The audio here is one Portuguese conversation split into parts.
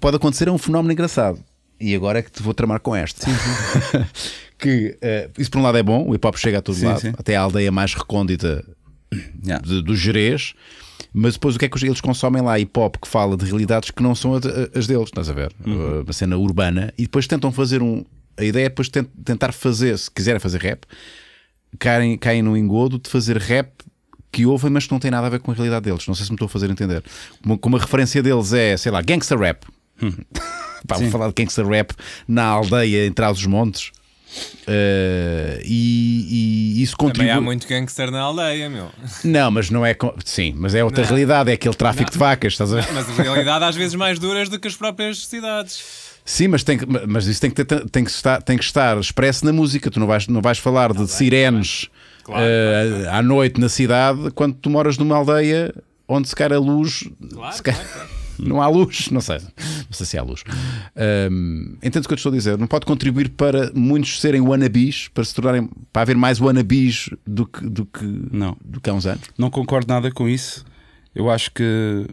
pode acontecer é um fenómeno engraçado. E agora é que te vou tramar com este. Sim, sim. que uh, isso por um lado é bom, o hip hop chega a todo sim, lado, até a aldeia mais recôndita yeah. de, do Jerez, mas depois o que é que eles consomem lá? Hip hop que fala de realidades que não são as deles, estás a ver? Uhum. Eh, uma cena urbana, e depois tentam fazer um. A ideia é depois tentar fazer, se quiserem fazer rap, caem, caem no engodo de fazer rap que ouvem, mas que não tem nada a ver com a realidade deles. Não sei se me estou a fazer entender. Como, como a referência deles é, sei lá, gangster rap vamos hum. falar de gangster rap na aldeia em Trás os Montes. Uh, eh, e, e, isso contribui. Também há muito gangster na aldeia, meu. Não, mas não é. Com... Sim, mas é outra não. realidade, é aquele tráfico não. de vacas, estás a ver? mas a realidade às vezes mais duras é do que as próprias cidades. Sim, mas, tem que, mas isso tem que, ter, tem, que estar, tem que estar expresso na música. Tu não vais, não vais falar de sirenes claro, uh, claro, à noite na cidade quando tu moras numa aldeia onde se cai a luz. Claro, se claro, não há luz, não sei, não sei se há luz. Um, entendo o que eu estou a dizer, não pode contribuir para muitos serem wannabis, para se tornarem, para haver mais wannabis do que, do que, não. Do que há uns anos. Não concordo nada com isso. Eu acho que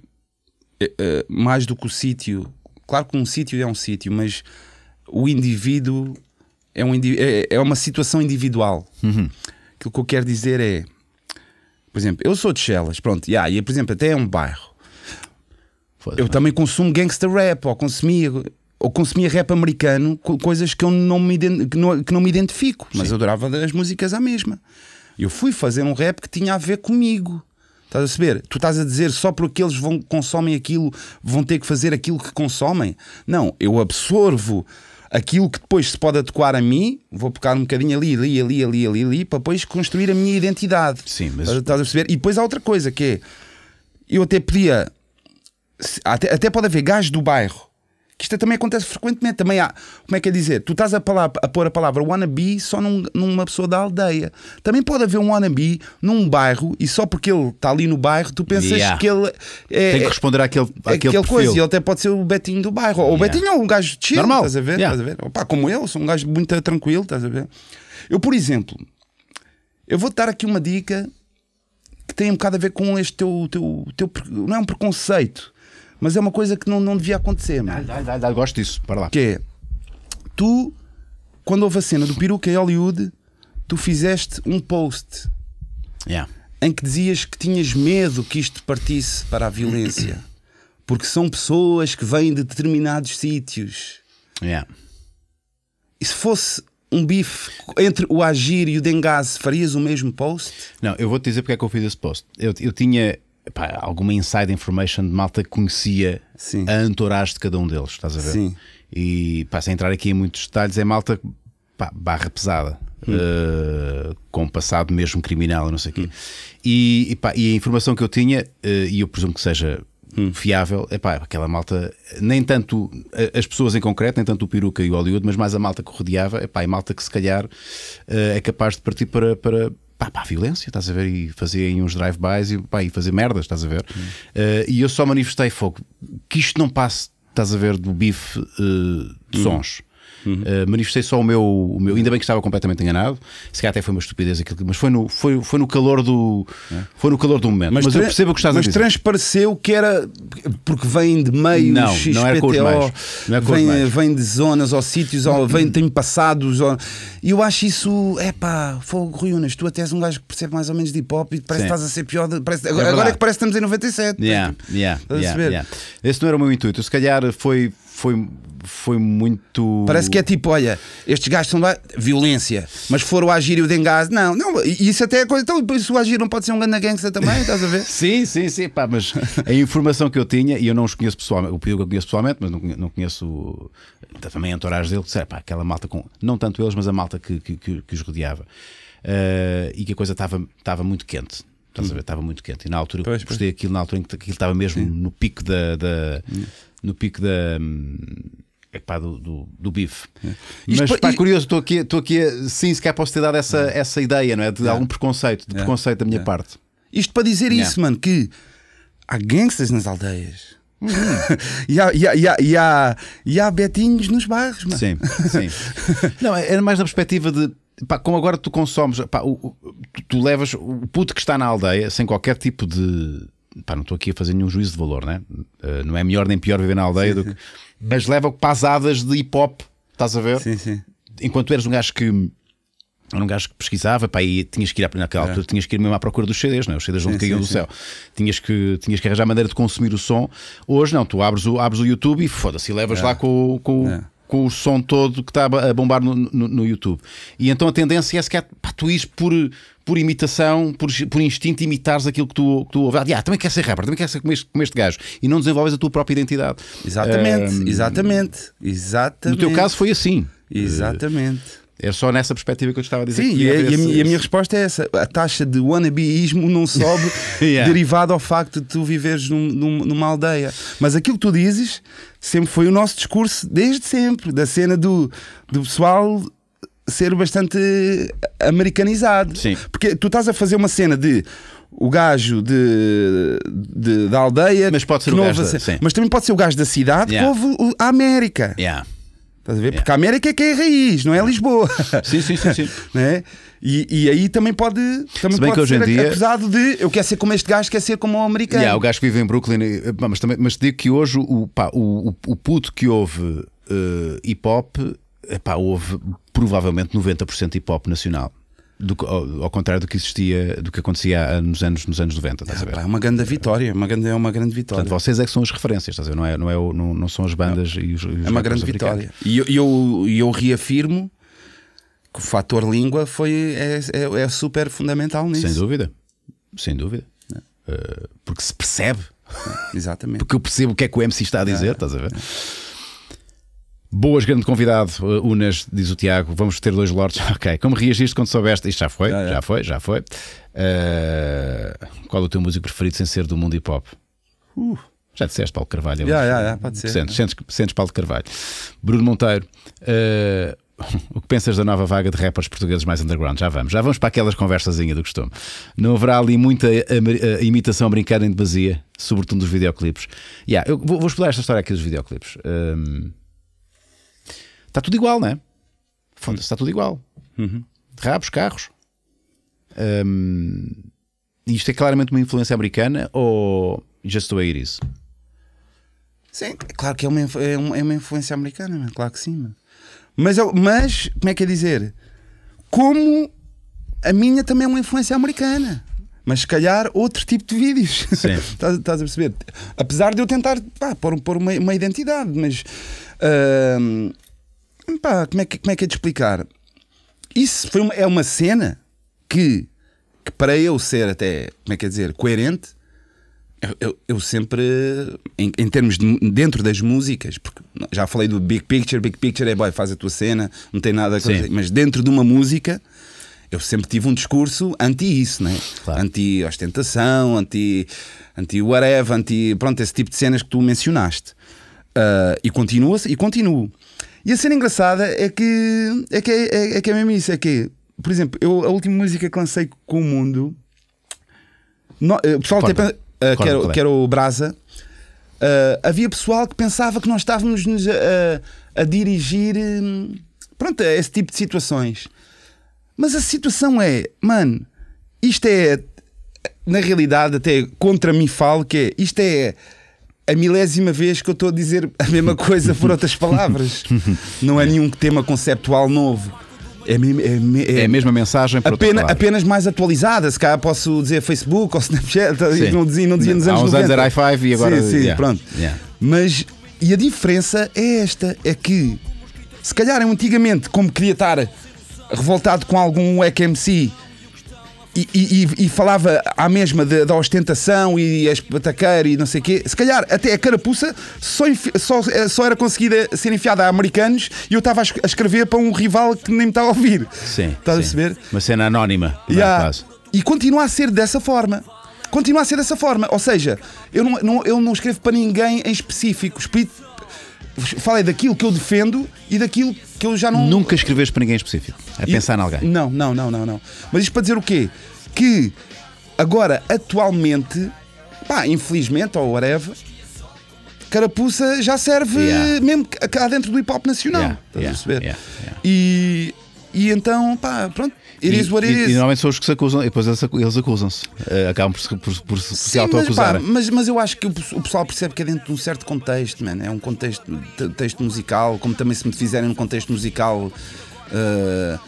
eh, eh, mais do que o sítio, claro que um sítio é um sítio, mas o indivíduo é, um indiví é, é, uma situação individual. Uhum. Aquilo que eu quero dizer é, por exemplo, eu sou de Chelas, pronto, yeah, e por exemplo, até é um bairro. Pois, eu também consumo gangster rap, ou consumia, ou consumia rap americano, coisas que eu não me, que não, que não me identifico, mas Sim. eu adorava as músicas à mesma. Eu fui fazer um rap que tinha a ver comigo. Estás a saber? Tu estás a dizer só porque eles vão, consomem aquilo, vão ter que fazer aquilo que consomem? Não, eu absorvo aquilo que depois se pode adequar a mim, vou pecar um bocadinho ali, ali, ali, ali, ali, ali, para depois construir a minha identidade. Sim, mas. Estás a perceber? E depois há outra coisa que é. Eu até podia até, até pode haver gajos do bairro que isto também acontece frequentemente. Também há, como é que é dizer? Tu estás a, palavra, a pôr a palavra wannabe só num, numa pessoa da aldeia. Também pode haver um wannabe num bairro e só porque ele está ali no bairro tu pensas yeah. que ele é, tem que responder àquele, é àquele perfil. coisa. E ele até pode ser o Betinho do bairro. Ou yeah. o Betinho é um gajo chill, Normal. estás a ver? Yeah. Estás a ver? Opa, como eu, sou um gajo muito tranquilo, estás a ver? Eu, por exemplo, eu vou dar aqui uma dica que tem um bocado a ver com este teu, teu, teu não é um preconceito mas é uma coisa que não, não devia acontecer, mano. É? Dá, dá, dá, gosto disso, para lá. Que é, tu, quando houve a cena do peruca em Hollywood, tu fizeste um post yeah. em que dizias que tinhas medo que isto partisse para a violência. Porque são pessoas que vêm de determinados sítios. Yeah. E se fosse um bife entre o Agir e o Dengaze, farias o mesmo post? Não, eu vou-te dizer porque é que eu fiz esse post. Eu, eu tinha epá, alguma inside information de malta que conhecia Sim. a entourage de cada um deles, estás a ver? Sim. E pá, sem entrar aqui em muitos detalhes, é malta pá, barra pesada. Uh, com passado mesmo criminal, não sei o quê. Hum. E, e, pá, e, a informação que eu tinha, uh, e eu presumo que seja hum. fiável, é pá, aquela malta, nem tanto as pessoas em concreto, nem tanto o peruca e o Hollywood, mas mais a malta que rodeava, é pá, e malta que se calhar uh, é capaz de partir para, para pá, pá, violência, estás a ver? E fazer uns drive-bys e, pá, e fazer merdas, estás a ver? Uh, e eu só manifestei fogo. Que isto não passe, estás a ver, do bife uh, de hum. sons. Hum. Uhum. Uh, manifestei só o meu, o meu. Ainda bem que estava completamente enganado. Se calhar até foi uma estupidez aquilo, mas foi no, foi, foi no calor do. É. Foi no calor do momento. Mas, mas eu percebo o que estás mas a dizer. Mas transpareceu que era. Porque vem de meios não, XPTO, não era com os meios. Não é com é vem, os vem de zonas ou sítios, ou vem, tem passados. E eu acho isso. É pá, fogo, Rui tu até és um gajo que percebe mais ou menos de hip hop e parece Sim. que estás a ser pior. De, parece, é agora, é que parece que estamos em 97. Yeah, yeah, yeah, yeah, Esse não era o meu intuito. Se calhar foi, foi, foi muito. Parece que é tipo: olha, estes gajos são lá, violência, mas foram agir e o Dengaze. Não, não, isso até é coisa. Então, por isso o agir não pode ser um grande gangster também, estás a ver? sim, sim, sim, pá, mas a informação que eu tinha, e eu não os conheço pessoalmente, o que eu conheço pessoalmente, mas não conheço, não conheço então também a entourage dele, que pá, aquela malta com. Não tanto eles, mas a malta que, que, que, que os rodeava. Uh, e que a coisa estava muito quente. Estás a ver? Hum. Estava muito quente. E na altura pois, postei aquilo, na altura em que aquilo estava mesmo Sim. no pico da, da, hum no pico da. Hum, epá, do, do, do bife. É. Mas pá, e... curioso, estou aqui, estou aqui sim, se posso ter dado essa, é. essa ideia, não é? De é. algum preconceito, de é. preconceito da minha é. parte. Isto para dizer isso, mano, que há gangsters nas aldeias. Uhum. e, há, e, há, e, há, e, há, betinhos nos bairros, mano. Sim, sim. não, era mais na perspectiva de pá, como agora tu consomes, pá, o, o, tu, levas o puto que está na aldeia sem qualquer tipo de, pá, não estou aqui a fazer nenhum juízo de valor, né? Uh, não é melhor nem pior viver na aldeia sim, do que. Sim. Mas leva pasadas de hip hop, estás a ver? Sim, sim. Enquanto eras um gajo que. Era um gajo que pesquisava, pá, e tinhas que ir naquela é. altura, tinhas que ir mesmo à procura dos CDs, não é? Os CDs onde caíam do céu. Tinhas que, tinhas que arranjar maneira de consumir o som. Hoje não, tu abres o, abres o YouTube e foda-se, levas é. lá com, com, é. com o som todo que está a bombar no, no, no YouTube. E então a tendência é se que pá, tu ires por por imitação, por, por instinto, imitares aquilo que tu, que tu ouves. Ah, também quer ser rapper, também quer ser como este, como este gajo. E não desenvolves a tua própria identidade. Exatamente, uh, exatamente, exatamente. No teu caso foi assim. Exatamente. Uh, é só nessa perspectiva que eu estava a dizer. Sim, e, esse, a, e, a, minha resposta é essa. A taxa de wannabeísmo não sobe yeah. derivado ao facto de tu viveres num, num, numa aldeia. Mas aquilo que tu dizes sempre foi o nosso discurso, desde sempre, da cena do, do pessoal ser bastante americanizado. Sim. Porque tu estás a fazer uma cena de o gajo de, de da aldeia, mas pode ser o gajo da, sim. mas também pode ser o gajo da cidade yeah. que houve a América. Yeah. Estás a ver? Yeah. Porque a América é que é a raiz, não é Lisboa. Sim, sim, sim. sim. né? E, e, aí também pode, também pode que hoje ser em dia... acusado de eu quero ser como este gajo, quero ser como o americano. Yeah, o gajo que vive em Brooklyn, eh, mas, também, mas digo que hoje o, pá, o, o puto que ouve uh, hip hop epá, houve provavelmente 90% hip hop nacional. Do, ao, contrário do que existia, do que acontecia nos anos, nos anos 90, estás ah, a ver? é uma grande vitória, uma grande, é uma grande vitória. Portanto, vocês é que são as referências, estás a ver? Não, é, não, é, não, não são as bandas não. e os, os É uma grande vitória. E eu, eu, eu reafirmo que o fator língua foi, é, é, é super fundamental nisso. Sem dúvida, sem dúvida. Uh, porque se percebe. Exatamente. Porque eu percebo o que é que o MC está a dizer, é. estás a ver? Boas, grande convidado, uh, Unas, diz o Tiago. Vamos ter dois lords. Ok. Como reagiste quando soubeste? Isto já foi, ah, é. já foi, já foi. Uh, qual é o teu músico preferido sem ser do mundo hip hop? Uh. Já disseste Paulo Carvalho. É já, já, já. pode ser. Sentes, sentes, sentes Paulo Carvalho. Bruno Monteiro. Uh, o que pensas da nova vaga de rappers portugueses mais underground? Já vamos, já vamos para aquelas conversazinha do costume. Não haverá ali muita uh, uh, imitação brincada em demasia, sobretudo dos videoclipes. Yeah, eu vou, vou explorar esta história aqui dos videoclipes. Está tudo igual, não é? Foda-se, hum. está tudo igual. Uhum. Rabos, carros. Um, isto é claramente uma influência americana ou just the way it is? Sim, é claro que é uma, é uma, é uma influência americana, claro que sim. Mas, eu, mas, como é que é dizer? Como a minha também é uma influência americana. Mas se calhar outro tipo de vídeos. estás, estás, a perceber? Apesar de eu tentar pá, pôr, pôr uma, uma identidade, mas. Uh, Pá, como, é que, como é que é de explicar? Isso foi uma, é uma cena que, que, para eu ser até, como é que é dizer, coerente, eu, eu, eu sempre, em, em termos de, dentro das músicas, porque já falei do Big Picture, Big Picture é boy, faz a tua cena, não tem nada a dizer, mas dentro de uma música, eu sempre tive um discurso anti isso, né? Claro. anti ostentação, anti, anti whatever, anti pronto, esse tipo de cenas que tu mencionaste. Uh, e continua e continuo. E a cena engraçada é que é, que é, é, é que é mesmo isso. É que, por exemplo, eu, a última música que lancei com o mundo. No, eh, o pessoal até pensa, uh, que, era, o Brasa. Uh, havia pessoal que pensava que nós estávamos nos a, a, a dirigir hum, pronto, a esse tipo de situações. Mas a situação é, mano, isto é na realidade até contra mim falo que é, isto é a milésima vez que eu estou a dizer a mesma coisa por outras palavras. Não é nenhum tema conceptual novo. É, é, é, é a mesma mensagem para apenas, apenas mais atualizada. Se calhar posso dizer Facebook ou Snapchat, sim. não dizia, não dizia nos anos Há uns 90. anos era i5 e agora. Sim, sim, yeah. pronto. Yeah. Mas e a diferença é esta: é que se calhar antigamente, como queria estar revoltado com algum ECMC e, e, e, falava à mesma da ostentação e a espataqueira e não sei o quê. Se calhar até a carapuça só, só, eh, só era conseguida ser enfiada a americanos e eu estava a escrever para um rival que nem me estava a ouvir. Sim. Estás a perceber? Uma cena anónima. É, e continua a ser dessa forma continua a ser dessa forma. Ou seja, eu não, não, eu não escrevo para ninguém em específico. Espírito, falei daquilo que eu defendo e daquilo que eu já não. Nunca escreveste para ninguém específico, a e... pensar em alguém. Não, não, não, não, não. Mas isto para dizer o quê? Que agora, atualmente, pá, infelizmente, ou whatever, carapuça já serve yeah. mesmo cá dentro do hip hop nacional. Yeah. Estás yeah. a perceber? E e então, pá, pronto, it e, is what it e, is. E normalmente são os que se acusam, e depois eles acusam-se. Uh, acabam por, por, por Sim, se autoacusarem. Mas, mas eu acho que o, o, pessoal percebe que é dentro de um certo contexto, man. É um contexto texto musical, como também se me fizerem um contexto musical. Uh,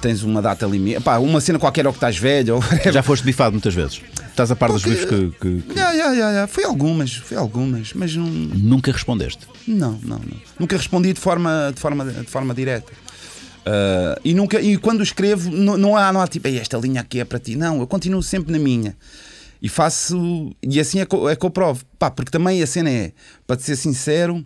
tens uma data limite, pá, uma cena qualquer ou que estás velho. Já foste bifado muitas vezes. Estás a par Porque... dos bifos que. que, que... Yeah, yeah, yeah, Foi algumas, foi algumas, mas não. Nunca respondeste? Não, não, não. Nunca respondi de forma, de forma, de forma direta. Uh, e, nunca, e quando escrevo, não, não, há, não há tipo, esta linha aqui é para ti. Não, eu continuo sempre na minha. E faço. E assim é que, eu, é que eu provo. Pá, porque também a cena é, para te ser sincero,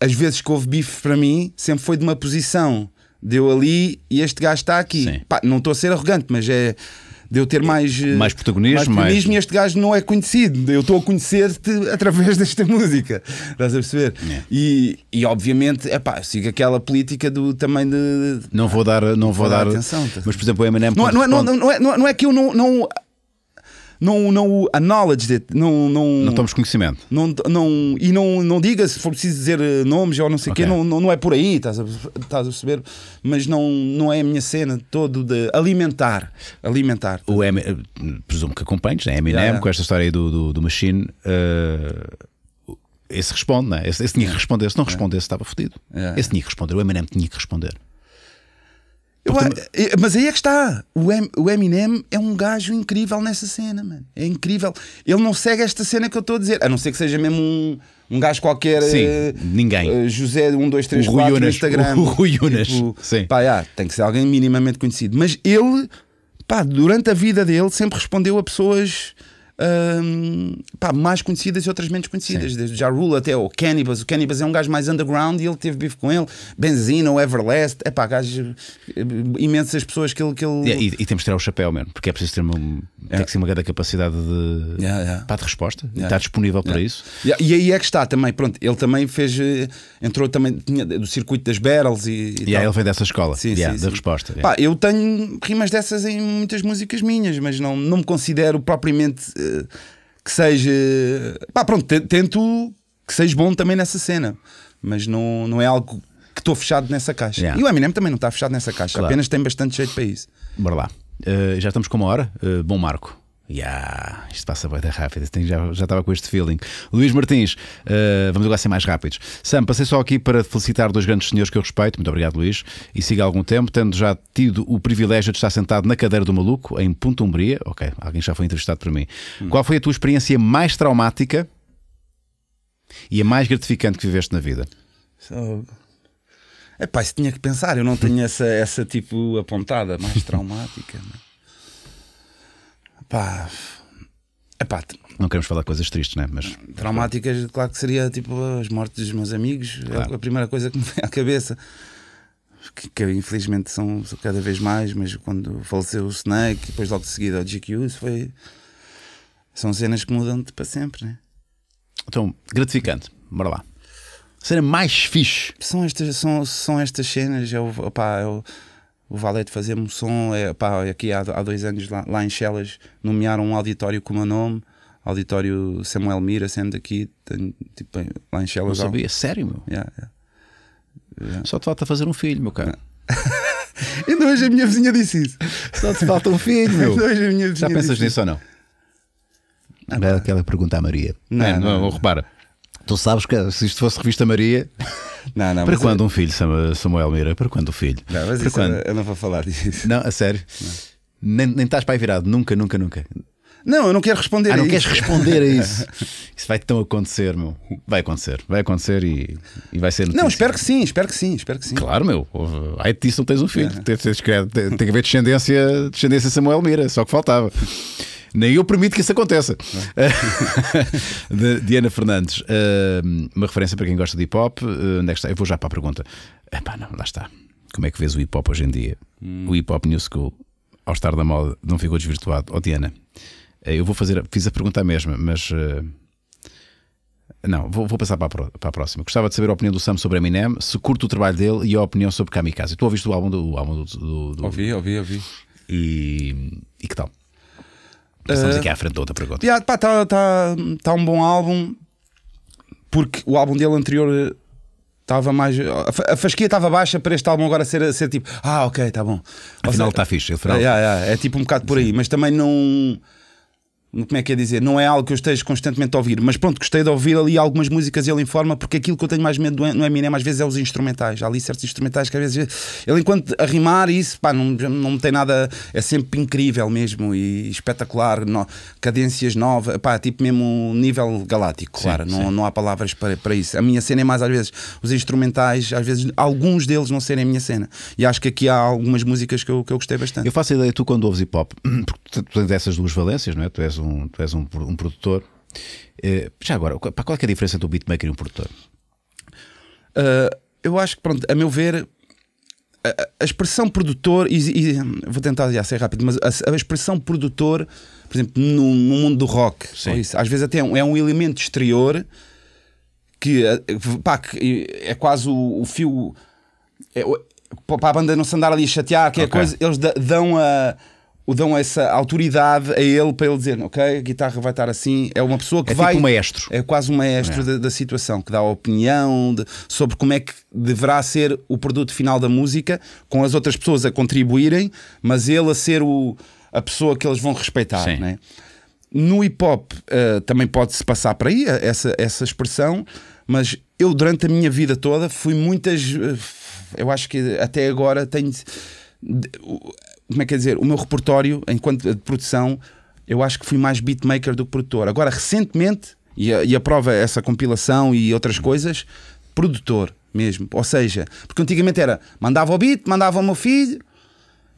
as vezes que houve bife para mim, sempre foi de uma posição. Deu ali e este gajo está aqui. Pá, não estou a ser arrogante, mas é de eu ter eh, mais, mais protagonismo, mais protagonismo mais... e este gajo não é conhecido. Eu estou a conhecer-te através desta música. Estás a perceber? É. E, e obviamente, é pá, sigo aquela política do também de. Não vou dar, não vou, vou dar, dar, atenção. Tá. Mas, por exemplo, o Eminem. Não, é, não, não, não, é, não, é, não é que eu não, não não, não a knowledge de, não, não, não temos conhecimento. Não, não, e não, não diga se for preciso dizer eh, nomes ou não sei o okay. quê, não, não, não, é por aí, estás a, estás a perceber? Mas não, não é a minha cena todo de alimentar. Alimentar. O M, eh, presumo que acompanhes, né? Eminem, yeah. com esta história aí do, do, do Machine. Uh esse responde, né Esse, esse tinha que responder, se não respondesse, estava fodido. É. Esse tinha que responder, o Eminem tinha que responder. Eu, mas aí é que está. O, o Eminem é um gajo incrível nessa cena, mano. É incrível. Ele não segue esta cena que eu estou a dizer, a não ser que seja mesmo um, um gajo qualquer. Sim, uh, ninguém. Uh, José 1234 um, no Instagram. O, o Rui Unas. Tipo, Sim. Pá, yeah, tem que ser alguém minimamente conhecido. Mas ele, pá, durante a vida dele, sempre respondeu a pessoas um, pá, mais conhecidas e outras menos conhecidas. Sim. Desde Ja até o Cannibals. O Cannibals é um gajo mais underground e ele teve bife com ele. Benzina, o Everlast. É pá, gajo. Eh, imensas pessoas que ele. Que ele... E, e, e temos de tirar o chapéu mesmo, porque é preciso ter uma, yeah. É. que ser uma grande capacidade de, yeah, yeah. Pá, de resposta. Yeah. Está disponível para isso. E aí é que está também. Pronto, ele também fez. Eh, entrou também tinha, do circuito das barrels e. e yeah, ele veio dessa escola. Sim, sim, da sim. resposta. Pá, eu tenho rimas dessas em muitas músicas minhas, mas não, não me considero propriamente que seja. Pá, pronto, tento que seja bom também nessa cena, mas não, não é algo que estou fechado nessa caixa. Yeah. E o Eminem também não está fechado nessa caixa, claro. apenas tem bastante jeito para isso. Bora lá. Uh, já estamos com uma hora. Uh, bom marco. Yeah, isto passa bem rápido, já, já estava com este feeling. Luís Martins, uh, vamos agora ser mais rápidos. Sam, passei só aqui para felicitar dois grandes senhores que eu respeito, muito obrigado Luís, e siga algum tempo, tendo já tido o privilégio de estar sentado na cadeira do maluco, em Punta Umbria, ok, alguém já foi entrevistado por mim. Hum. Qual foi a tua experiência mais traumática e a mais gratificante que viveste na vida? So... Epá, isso tinha que pensar, eu não tenho essa, essa tipo apontada mais traumática, né? Pá. Epá, não queremos falar coisas tristes, né? Mas traumáticas, claro que seria tipo as mortes dos meus amigos, é claro. é a primeira coisa que me vem à cabeça. Que, que, infelizmente são, cada vez mais, mas quando faleceu o Snake, depois logo de seguida o GQ, foi. São cenas que mudam-te para sempre, né? Então, gratificante, bora lá. Cena mais fixe. São estas, são, são estas cenas, eu, opá, eu o Valete fazer-me um som. É, pá, aqui há, há dois anos, lá, lá em Chelas, nomearam um auditório com o meu nome. Auditório Samuel Mira, sendo aqui, tipo, lá em Chelas. Não sabia, sério, meu? Yeah, yeah. Yeah. É. Só te falta fazer um filho, meu cara. Ainda hoje a minha vizinha disse isso. Só te falta um filho, meu. hoje a minha vizinha Já pensas nisso ou não? Ah, Aquela pergunta à Maria. Não, é, não, não, não, repara. Tu sabes que se isto fosse revista Maria. Não, não, para quando eu... um filho, Samuel Mira? Para quando o filho? Não, mas para quando... eu não vou falar disso. Não, a sério? Nem, nem estás pai virado, nunca, nunca, nunca. Não, eu não quero responder ah, a não isso. queres responder a isso. isso vai tão acontecer, meu. Vai acontecer, vai acontecer e, e vai ser notícia. Não, espero que sim, espero que sim, espero que sim. Claro, meu. Aí disso não tens um filho. Tem, que haver descendência, descendência Samuel Mira, só que faltava nem eu permito que isso aconteça. Diana Fernandes, uma referência para quem gosta de hip hop. Eh, onde é que está? Eu vou já para a pergunta. Epá, não, lá está. Como é que vês o hip hop hoje em dia? Hum. O hip hop New School, ao estar da moda, não ficou desvirtuado. Oh, Diana, eh, eu vou fazer, fiz a pergunta mesma, mas. Eh, não, vou, vou passar para a, para a, próxima. Gostava de saber a opinião do Sam sobre Eminem, se curto o trabalho dele e a opinião sobre Kamikaze. Tu ouviste o álbum do. O álbum do, do, do... Ouvi, ouvi, ouvi. E, e que tal? Estamos ah, aqui à frente de outra pergunta. Está yeah, tá, tá, tá um bom álbum, porque o álbum dele anterior estava eh, mais. A fasquia estava baixa para este álbum agora ser, ser tipo, ah, ok, está bom. Afinal está fixe. Afinal... é, é tipo um bocado por aí, mas também não como é que é dizer, não é algo que eu esteja constantemente a ouvir, mas pronto, gostei de ouvir ali algumas músicas e ele informa, porque aquilo que eu tenho mais medo no Eminem às vezes é os instrumentais. Há ali certos instrumentais que às vezes ele, enquanto a rimar, isso pá, não, não tem nada, é sempre incrível mesmo e espetacular. No, cadências novas, pá, tipo mesmo nível galáctico, claro, sim, não, sim. não há palavras para, para isso. A minha cena é mais às vezes os instrumentais, às vezes alguns deles não serem a minha cena, e acho que aqui há algumas músicas que eu, que eu gostei bastante. Eu faço a ideia, tu quando ouves hip hop, porque tu tens essas duas valências, não é? Tu és um um, tu és um, um produtor. Uh, já agora, qual, qual é, é, a diferença entre um beatmaker e um produtor? Uh, eu acho que, pronto, a meu ver, a, a expressão produtor, e, e, vou tentar já ser rápido, mas a, a expressão produtor, por exemplo, no, no mundo do rock, isso, às vezes até é um, é um elemento exterior que, eh, pá, que é quase o, o fio. É, para a banda não se andar ali a chatear, que é okay. é coisa, eles dão a o dão essa autoridade a ele para ele dizer, ok, a guitarra vai estar assim. É uma pessoa que é tipo vai. É tipo um maestro. É quase um maestro é. da, da, situação, que dá a opinião de, sobre como é que deverá ser o produto final da música, com as outras pessoas a contribuírem, mas ele a ser o, a pessoa que eles vão respeitar. Né? No hip hop uh, também pode-se passar para aí eh, essa, essa expressão, mas eu durante a minha vida toda fui muitas. Eh, eu acho que até agora tenho como é que é dizer, o meu repertório, enquanto de produção, eu acho que fui mais beatmaker do que produtor. Agora, recentemente, e a, e a prova é essa compilação e outras coisas, produtor mesmo. Ou seja, porque antigamente era mandava o beat, mandava o meu filho,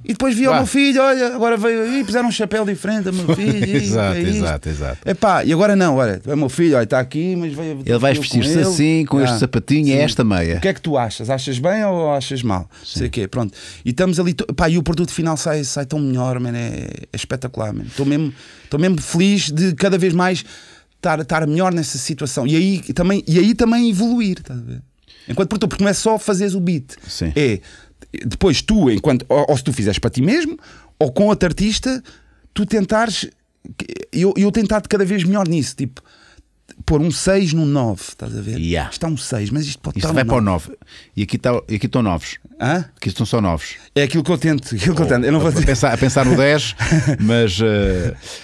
e depois vi o meu filho, olha, agora veio e puseram um chapéu diferente ao meu filho. É exato, é exato, exato. Epá, e agora não, olha, é o meu filho, olha, está aqui, mas veio. Ele vai vestir-se assim, com ah, este sapatinho e esta meia. O que é que tu achas? Achas bem ou achas mal? Sim. Sei o quê, pronto. E estamos ali, pá, e o produto final sai, sai tão melhor, man, é, é espetacular, Estou mesmo, estou mesmo feliz de cada vez mais estar, estar melhor nessa situação. E aí também, e aí também evoluir, estás a ver? Enquanto produtor, porque não é só fazeres o beat, Sim. é depois tu, enquanto, ou, ou se tu fizeres para ti mesmo, ou com outro artista, tu tentares. Eu, eu tentar de cada vez melhor nisso, tipo pôr um 6 num 9, estás a ver? Yeah. Está é um 6, mas isto pode isto estar. Isto vai um para o 9. E aqui, está, aqui estão novos. Hã? Aqui estão só novos. É aquilo que eu tento. Aquilo que eu, tento. eu não vou a, pensar, a pensar no 10, mas, uh,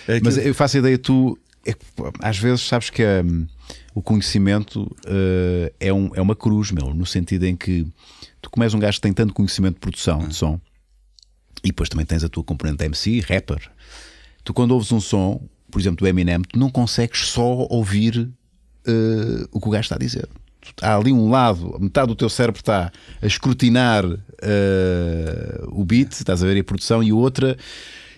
é mas eu faço a ideia, tu é, às vezes sabes que um, o conhecimento uh, é, um, é uma cruz, meu, no sentido em que tu como és um gajo que tem tanto conhecimento de produção uhum. de som, e depois também tens a tua componente MC, rapper, tu quando ouves um som, por exemplo, do Eminem, tu não consegues só ouvir uh, o que o gajo está a dizer. Há ali um lado, metade do teu cérebro está a escrutinar uh, o beat, estás a ver a produção, e outra,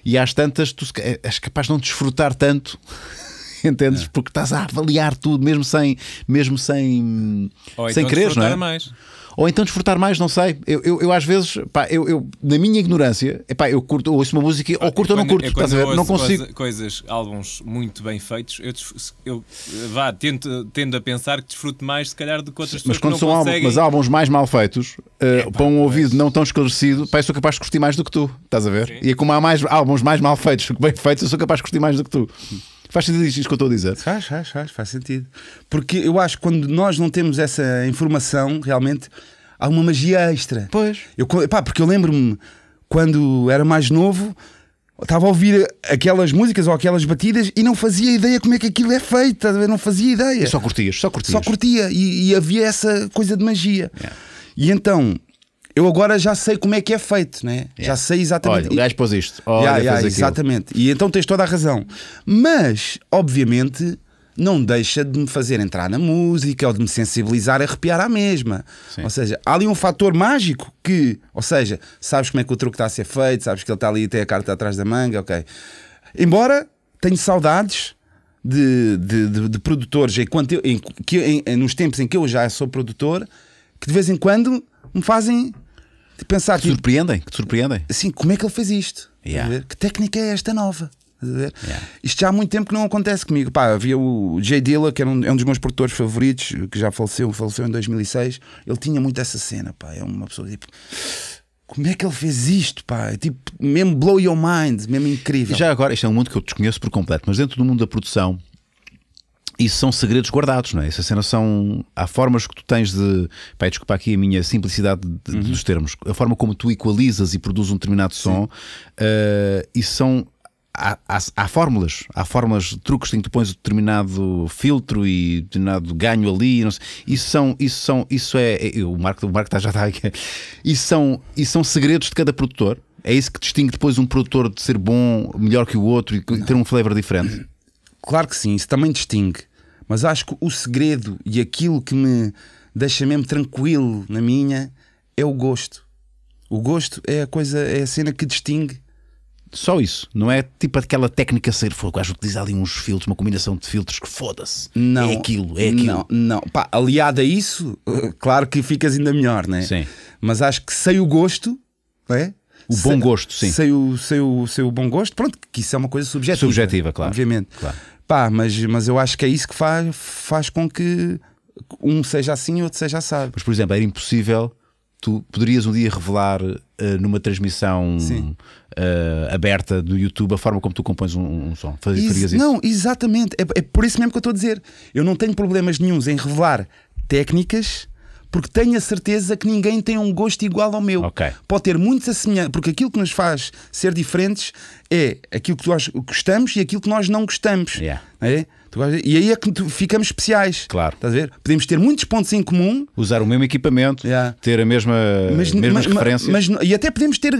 e às tantas, tu eh, és capaz de não desfrutar tanto entendes? É. Porque estás a avaliar tudo, mesmo sem, mesmo sem, Ou sem então querer, não é? Mais. Ou então desfrutar mais, não sei. Eu, eu, eu às vezes, pá, eu, eu, na minha ignorância, epá, eu curto, ouço uma música, ou curto ou não curto, estás a ver? Não consigo. Coisas, álbuns muito bem feitos, eu, eu vá, tento, tendo a pensar que desfruto mais, se calhar, do que outras Sim, pessoas. Mas quando são conseguem... álbuns, mas álbuns mais mal feitos, é, uh, eh, pá, para um ouvido não tão esclarecido, pá, eu sou capaz de curtir mais do que tu, estás a ver? Sim. E como há mais álbuns mais mal feitos do que bem feitos, eu sou capaz de curtir mais do que tu. Faz sentido isto que eu estou a dizer? Faz, faz, faz, faz sentido. Porque eu acho que quando nós não temos essa informação, realmente há uma magia extra. Pois. Eu, pá, porque eu lembro-me quando era mais novo, estava a ouvir aquelas músicas ou aquelas batidas e não fazia ideia como é que aquilo é feito, eu não fazia ideia. E só curtias, só curtias. Só curtia e, e havia essa coisa de magia. Yeah. E então eu agora já sei como é que é feito, né? Yeah. Já sei exatamente. Olha, o gajo pôs isto. Olha, yeah, yeah, exatamente. E então tens toda a razão. Mas, obviamente, não deixa de me fazer entrar na música ou de me sensibilizar a arrepiar à mesma. Sim. Ou seja, há ali um fator mágico que, ou seja, sabes como é que o truque está a ser feito, sabes que ele está ali e tem a carta atrás da manga, ok. Embora tenho saudades de, de, de, de produtores, enquanto eu, em, que, em, nos tempos em que eu já sou produtor, que de vez em quando me fazem de pensar que. Te tipo, surpreendem, que te surpreendem. Assim, como é que ele fez isto? Yeah. Que técnica é esta nova? Yeah. Isto já há muito tempo que não acontece comigo. Pá, havia o Jay Dilla, que era um, é um dos meus produtores favoritos, que já faleceu, faleceu em 2006. Ele tinha muito essa cena, pá. É uma pessoa tipo. Como é que ele fez isto, pá? É tipo, mesmo blow your mind, mesmo incrível. E já agora, isto é um mundo que eu desconheço por completo, mas dentro do mundo da produção, isso são segredos guardados, não é? Essa cena são. Há formas que tu tens de. Pai, desculpa aqui a minha simplicidade de, uhum. dos termos. A forma como tu equalizas e produz um determinado som. Uh, eh, isso são. Há, há, há, fórmulas, há fórmulas, truques em que tu pões um determinado filtro e determinado ganho ali. Não sei. Isso são, isso são, isso é. é o Marco, o Marco está, já está aqui. Isso são, isso são segredos de cada produtor. É isso que distingue depois um produtor de ser bom, melhor que o outro e ter um flavor diferente. Claro que sim, isso também distingue. Mas acho que o segredo e aquilo que me deixa mesmo tranquilo na minha é o gosto. O gosto é a coisa, é a cena que distingue só isso, não é tipo aquela técnica ser fogo, acho que diz ali uns filtros, uma combinação de filtros que foda-se. Não. É aquilo, é aquilo. Não, não. Pá, aliado a isso, claro que ficas ainda melhor, né? Sim. Mas acho que sem o gosto, é? O sem, bom gosto, sim. Sem o, sem, o, sem o bom gosto, pronto, que isso é uma coisa subjetiva. Subjetiva, claro. Obviamente. Claro. Pá, mas, mas eu acho que é isso que faz, faz com que um seja assim e outro seja assado. Mas, por exemplo, era impossível. Tu poderias um dia revelar uh, numa transmissão uh, aberta do YouTube a forma como tu compões um, um som. Faz, isso, isso? Não, exatamente. É, é por isso mesmo que eu estou a dizer. Eu não tenho problemas nenhums em revelar técnicas porque tenho a certeza que ninguém tem um gosto igual ao meu. Okay. Pode ter muitos semelhança, porque aquilo que nos faz ser diferentes é aquilo que nós gostamos e aquilo que nós não gostamos. Yeah. É? E aí é que ficamos especiais. Claro. Estás a ver? Podemos ter muitos pontos em comum. Usar o mesmo equipamento, yeah. ter a mesma mas, mesmas mas, referências. Mas, e até podemos ter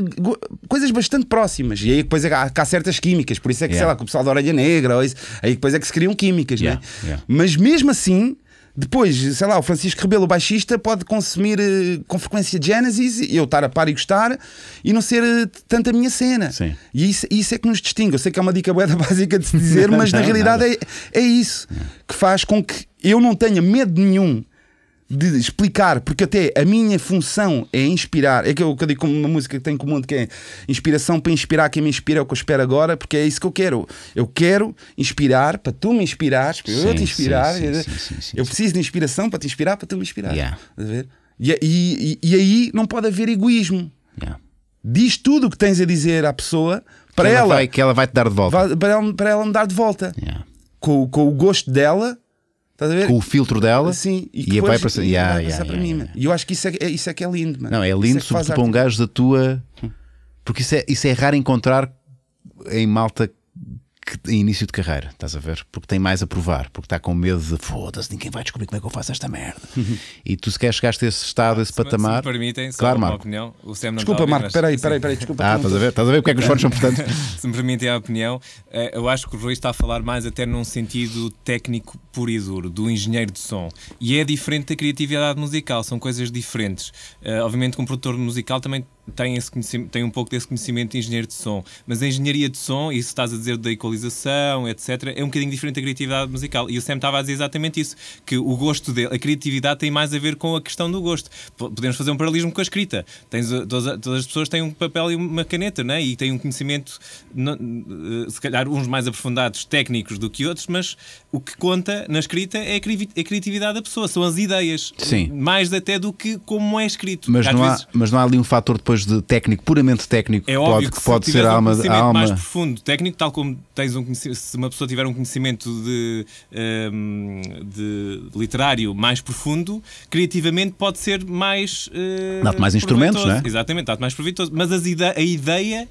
coisas bastante próximas. E aí depois é que há, há certas químicas. Por isso é que, yeah. sei lá, com o pessoal da orelha negra, isso, aí depois é que se criam químicas, é? yeah. Né? Mas mesmo assim, depois, sei lá, o Francisco Rebelo, baixista, pode consumir eh, com frequência Genesis e eu estar a par e gostar e não ser eh, tanto a minha cena. Sim. E isso, isso, é que nos distingue. Eu sei que é uma dica boeda básica de se dizer, mas não, na realidade é, é, isso é. que faz com que eu não tenha medo nenhum de explicar, porque até a minha função é inspirar. É que eu, que eu digo como uma música que tem comum que é inspiração para inspirar quem me inspira é o que eu espero agora, porque é isso que eu quero. Eu quero inspirar para tu me inspirares, para eu te inspirar. Sim, sim, sim, eu preciso de inspiração para te inspirar, para tu me inspirar. Yeah. E, e, e, aí não pode haver egoísmo. Yeah. Diz tudo o que tens a dizer à pessoa para que ela, ela vai, que ela vai te dar de volta. para, ela, para ela me dar de volta. Yeah. Com, com o gosto dela Estás a ver? Com o filtro dela Sim, e, que e vai passar, yeah, vai passar yeah, para yeah, mim. E eu acho que isso é, é, isso é que é lindo. Mano. Não, é, é lindo, isso sobretudo para um gajo da tua. Porque isso é, isso é raro encontrar em malta que, início de carreira, estás a ver? Porque tem mais a provar, porque está com medo de foda-se, ninguém vai descobrir como é que eu faço esta merda. e tu se queres chegaste a esse estado, a esse se patamar. Me, se permitem, só claro, Marco. opinião. O Sam não desculpa, Marco, espera aí, espera aí, desculpa. Ah, estás a ver? Estás a ver porque é que os fones são importantes? se me permitem a opinião, eh, eu acho que o Rui está a falar mais até num sentido técnico puro e duro, do engenheiro de som. E é diferente da criatividade musical, são coisas diferentes. Uh, obviamente que um produtor musical também tem, esse tem um pouco desse conhecimento de engenheiro de som. Mas a engenharia de som, isso estás a dizer da equalização, etc., é um bocadinho diferente da criatividade musical. E o Sam estava a dizer exatamente isso: que o gosto dele, a criatividade tem mais a ver com a questão do gosto. Podemos fazer um paralelismo com a escrita. Tens, eh, todas, as pessoas têm um papel e uma caneta, né? e têm um conhecimento, eh, se calhar uns mais aprofundados técnicos do que outros, mas o que conta na escrita é a, é criatividade da pessoa, são as ideias. Sim. Mais até do que como é escrito. Mas, não, vezes... há, mas não há ali um fator depois de técnico, puramente técnico, é óbvio pode, que, pode ser um alma, um alma. mais profundo, técnico, tal como tens um se uma pessoa tiver um conhecimento de, um, ehm, de literário mais profundo, criativamente pode ser mais. Uh, dá-te mais instrumentos, né Exatamente, dá-te mais proveitoso. Mas as ide a ideia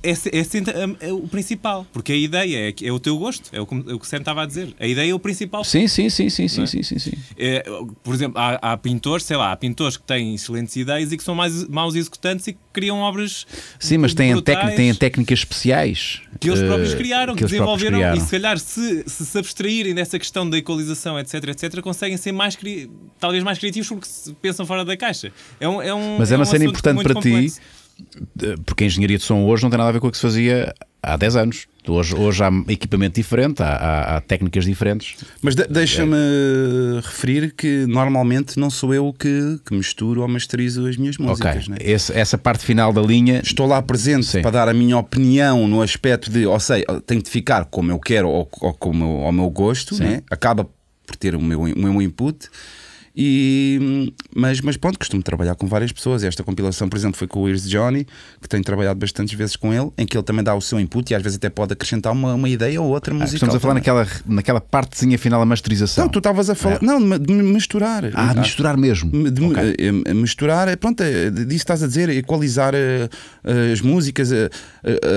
esse, esse hum, é o principal, porque a ideia é, é o teu gosto, é o, que, é o que sempre estava a dizer. A ideia é o principal. Sim, sim, sim, sim, sim, é? sim, sim, sim. É, por exemplo, há, há, pintores, sei lá, há pintores que têm excelentes ideias e que são mais maus executantes e que criam obras. Sim, mas têm, brutais, têm técnicas especiais que eles próprios eh, criaram, que, que desenvolveram criaram. e se calhar se, se, se abstraírem dessa questão da equalização, etc, etc, conseguem ser mais talvez mais criativos porque pensam fora da caixa. É um, é um, mas é, é uma um cena importante para complexo. ti porque a engenharia de som hoje não tem nada a ver com o que se fazia há 10 anos. Hoje, hoje há equipamento diferente, há, há, há técnicas diferentes. Mas de, deixa-me é. referir que normalmente não sou eu que, que misturo ou masterizo as minhas músicas. Okay. Né? Esse, essa parte final da linha. Estou lá presente Sim. para dar a minha opinião no aspecto de, ou sei, tenho de ficar como eu quero ou, ou como, ao meu gosto, né? acaba por ter o meu, o meu input e, mas, mas pronto, costumo trabalhar com várias pessoas. Esta compilação, por exemplo, foi com o Ears Johnny, que tenho trabalhado bastantes vezes com ele, em que ele também dá o seu input e às vezes até pode acrescentar uma, uma ideia ou outra ah, musical. Estamos a falar naquela, naquela partezinha final da masterização. Não, tu estavas a falar. É. Não, de misturar. Ah, misturar mesmo. De, okay. Eh, eh, misturar, eh, pronto, disso estás a dizer, equalizar as músicas,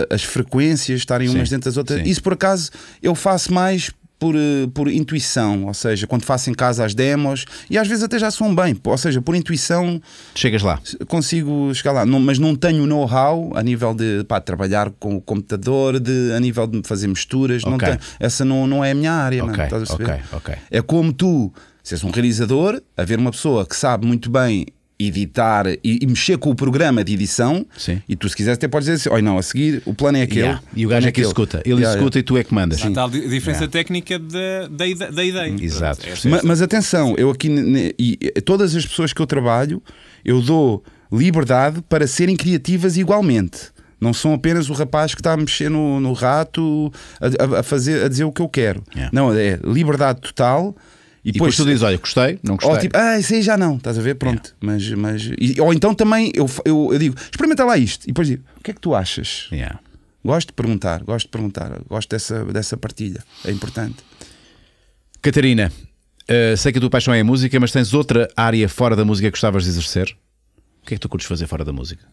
as frequências estarem Sim. umas dentro das outras. Sim. Isso por acaso eu faço mais por, eh, por intuição, ou seja, quando faço em casa as demos e às vezes até já são bem, ou seja, por intuição. Chegas lá. Consigo chegar lá, não, mas não tenho know-how a nível de pá, trabalhar com o computador, de, a nível de fazer misturas. Okay. Não tenho, essa não, não é a minha área. Okay. Não, okay. É como tu, se és um realizador, haver uma pessoa que sabe muito bem editar e, e, mexer com o programa de edição. Sim. E tu, se quiseres, até podes dizer assim: olha, não, a seguir o plano é aquele. Yeah. E o gajo é, é que executa. Ele yeah, executa yeah. e tu é que mandas. Sim. A diferença técnica da, da, ideia. Exato. É assim. mas, mas, atenção, eu aqui, e todas as pessoas que eu trabalho, eu dou liberdade para serem criativas igualmente. Não são apenas o rapaz que está a mexer no, no rato a, a, fazer, a dizer o que eu quero. Não, é liberdade total e depois, depois tu dizes, olha, gostei, não gostei. Ou tipo, ah, isso aí já não, estás a ver? Pronto. Yeah. Mas, mas... E, ou então também eu, eu, eu, digo, experimenta lá isto. E depois digo, o que é que tu achas? Yeah. Gosto de perguntar, gosto de perguntar, gosto dessa, dessa partilha, é importante. Catarina, uh, sei que a tua paixão é a música, mas tens outra área fora da música que gostavas de exercer? O que é que tu curtes fazer fora da música,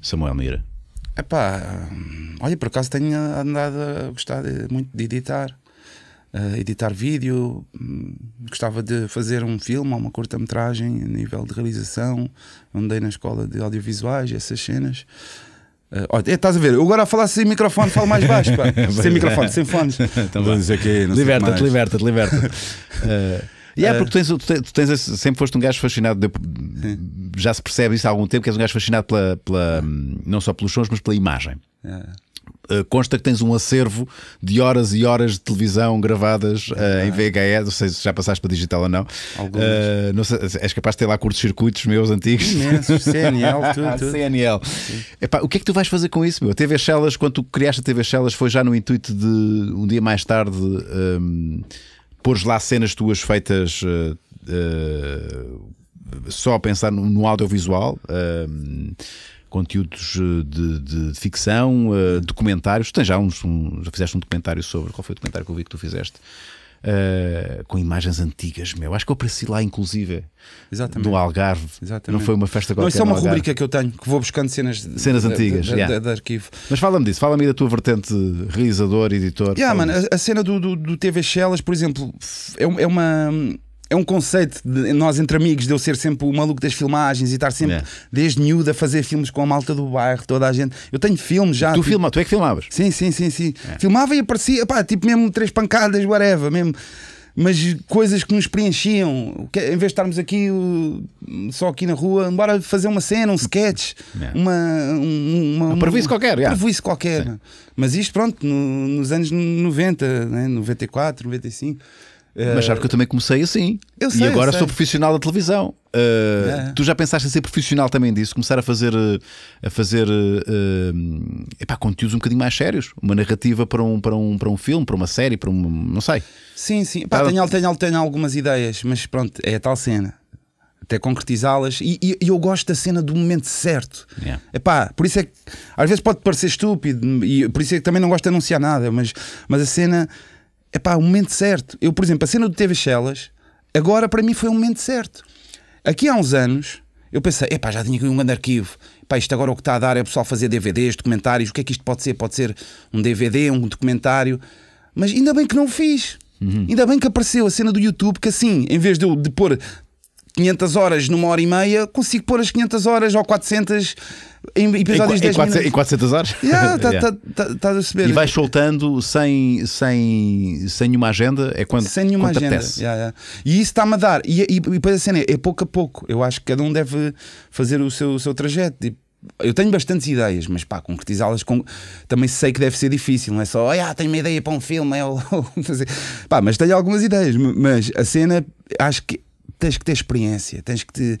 Samuel Mira? Epá, olha, por acaso tenho andado a gostar de, muito de editar uh, editar vídeo, hum, gostava de fazer um filme ou uma curta-metragem a nível de realização. Andei na escola de audiovisuais, essas cenas. Uh, olha, eh, estás a ver? Eu agora a falar sem microfone, falo mais baixo, sem é. microfone, sem fones. Estamos a então dizer que é, Liberta-te, liberta-te, liberta-te. uh, e é porque tu tens, tu tens, sempre foste um gajo fascinado, de, já se percebe isso há algum tempo, que és um gajo fascinado pela, pela, hum, não só pelos sons, mas pela imagem. É. Eh, consta que tens um acervo de horas e horas de televisão gravadas uh, em ah. VHS, não sei se já passaste para digital ou não. Uh, não sei, és capaz de ter lá curtos-circuitos meus antigos? Imensos, CNL, tudo. tudo. CNL. Epá, o que é que tu vais fazer com isso, meu? A TV Shellas, quando tu criaste a TV Shellas, foi já no intuito de um dia mais tarde um, ehm, pôres lá cenas tuas feitas. Uh, só a pensar no, no audiovisual, ehm, conteúdos eh, de, de, de ficção, uh, documentários. Tens já uns, um, já fizeste um documentário sobre. Qual foi o documentário que eu vi que tu fizeste? Uh, com imagens antigas, meu. Acho que eu apareci lá, inclusive, Exatamente. no Algarve. Exatamente. Não foi uma festa qualquer. Não, isso é uma rubrica que eu tenho, que vou buscando cenas, cenas antigas de, de, yeah. de, de arquivo. Mas fala-me disso, fala-me da tua vertente realizador, editor. Yeah, mano, a, a, cena do, do, do TV Shellas, por exemplo, é, é uma é um conceito de nós entre amigos, de eu ser sempre o maluco das filmagens e estar sempre é. desde miúdo a fazer filmes com a malta do bairro, toda a gente. Eu tenho filmes já. Tu, tipo... Filma, tu é que filmavas? Sim, sim, sim. sim. É. Filmava e aparecia, pá, tipo mesmo três pancadas, whatever, mesmo. Mas coisas que nos preenchiam, em vez de estarmos aqui só aqui na rua, embora fazer uma cena, um sketch, é. uma, um, uma, um prejuízo qualquer. Um prejuízo qualquer. Mas isto, pronto, no, nos anos 90, né? 94, 95. Eh, mas sabes que eu também comecei assim. Eu sei, e agora sei. sou profissional da televisão. Uh, é. Tu já pensaste em ser profissional também disso? Começar a fazer, eh, a fazer uh, epá, conteúdos um bocadinho mais sérios? Uma narrativa para um, para um, para um filme, para uma série, para um. não sei. Sim, sim. Epá, tenho, tenho, tenho algumas ideias, mas pronto, é a tal cena. Até concretizá-las. E, e, eu gosto da cena do momento certo. Yeah. Epá, por isso é que às vezes pode parecer estúpido e por isso é que também não gosto de anunciar nada, mas, mas a cena é pá, o momento certo. Eu, por exemplo, a cena do TV Shellas, agora para mim foi o momento certo. Aqui há uns anos, eu pensei, pá já tinha aqui um grande arquivo. pá isto agora o que está a dar é o pessoal fazer DVDs, documentários. O que é que isto pode ser? Pode ser um DVD, um documentário. Mas ainda bem que não o fiz. Uhum. Ainda bem que apareceu a cena do YouTube que assim, em vez de eu de pôr 500 horas numa hora e meia, consigo pôr as 500 horas ou 400 em episódios de 10 minutos. Em 400 horas? Yeah, tá, yeah. Tá, tá, tá a receber. E vais soltando sem, sem, sem nenhuma agenda? É quando, sem nenhuma quando agenda. Yeah, yeah. E isso está-me a dar. E, e, e depois a cena é, é pouco a pouco. Eu acho que cada um deve fazer o seu, o seu trajeto. Tipo, eu tenho bastantes ideias, mas pá, concretizá-las com... também sei que deve ser difícil, não é só, ah, tenho uma ideia para um filme, é... pá, mas tenho algumas ideias, mas a cena acho que tens que ter experiência, tens que te.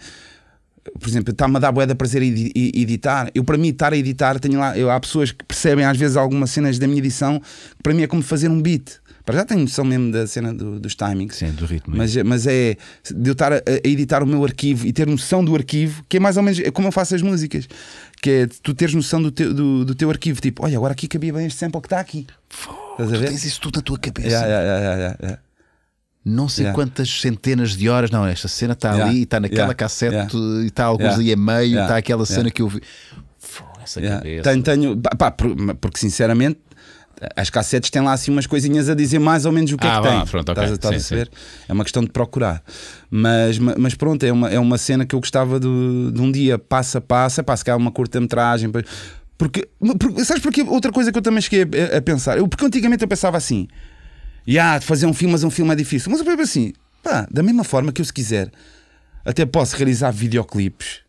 Por exemplo, está-me a dar boeda prazer editar. Eu, para mim, estar a editar, tenho lá, eu, há pessoas que percebem às vezes algumas cenas da minha edição que para mim é como fazer um beat. Para já tenho noção mesmo da cena do, dos timings. Sim, do ritmo. Mas, mas é de eu estar a, a, editar o meu arquivo e ter noção do arquivo, que é mais ou menos é como eu faço as músicas. Que é tu teres noção do teu, do, do teu arquivo. Tipo, olha, agora aqui cabia bem este sample que está aqui. Fô, Estás a ver? tens isso tudo na tua cabeça. Yeah, yeah, yeah, não sei yeah. quantas centenas de horas. Não, esta cena está yeah. ali, está naquela yeah. cassete, e está alguns ali a meio, está aquela cena que eu vi. Essa cabeça. Tenho, tenho, pá, porque sinceramente as cassetes têm lá assim umas coisinhas a dizer mais ou menos o que é ah, é que tem. Pronto, okay. estás, estás sim, a ver? É uma questão de procurar. Mas, mas pronto, é uma, é uma cena que eu gostava de, de um dia, passo a passo, passo que há uma curta-metragem. Porque, porque, sabes porque outra coisa que eu também cheguei a, a pensar? Eu, porque antigamente eu pensava assim e ah, fazer um filme, mas um filme é difícil. Mas eu percebo assim, pá, da mesma forma que eu se quiser, até posso realizar videoclipes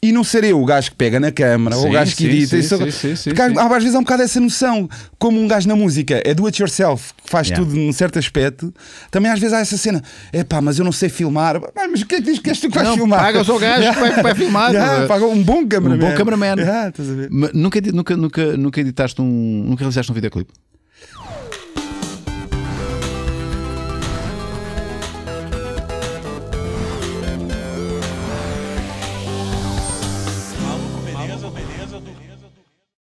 e não ser eu o gajo que pega na câmara, ou o gajo que edita. Sim, sim, sim, porque às vezes há um bocado essa noção, como um gajo na música é do it yourself, que faz yeah. tudo num certo aspecto, também às vezes há essa cena, é pá, mas eu não sei filmar, mas o que é que diz que és tu que vais não, filmar? Pagas ao gajo que vai, vai filmar, yeah, paga um bom cameraman. Um bom cameraman. Yeah, nunca, nunca, nunca, nunca editaste um. Nunca realizaste um videoclipe?